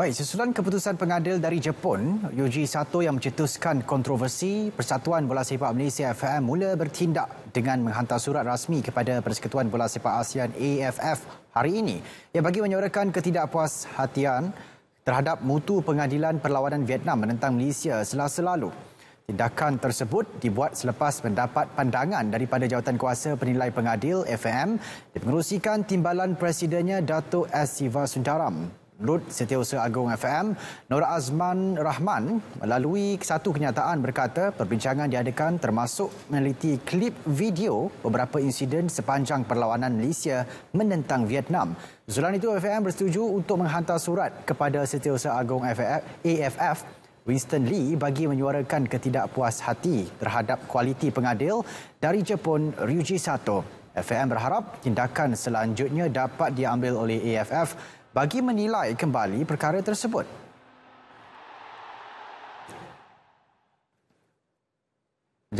Baik, susulan keputusan pengadil dari Jepun, Yuji Sato yang mencetuskan kontroversi, Persatuan Bola Sepak Malaysia FM mula bertindak dengan menghantar surat rasmi kepada Persekutuan Bola Sepak ASEAN AFF hari ini. Ia bagi menyuarakan ketidakpuas hatian terhadap mutu pengadilan perlawanan Vietnam menentang Malaysia selasa lalu. Tindakan tersebut dibuat selepas mendapat pandangan daripada jawatan kuasa penilai pengadil F.M FAM dipengerusikan timbalan presidennya Dato' S. Siva Sundaram Rut Setiausaha Agung FM, Nur Azman Rahman melalui satu kenyataan berkata perbincangan diadakan termasuk meneliti klip video beberapa insiden sepanjang perlawanan Malaysia menentang Vietnam. Zulan itu FM bersetuju untuk menghantar surat kepada Setiausaha Agung FF, AFF Winston Lee bagi menyuarakan ketidakpuas hati terhadap kualiti pengadil dari Jepun Ryuji Sato FAM berharap tindakan selanjutnya dapat diambil oleh AFF bagi menilai kembali perkara tersebut.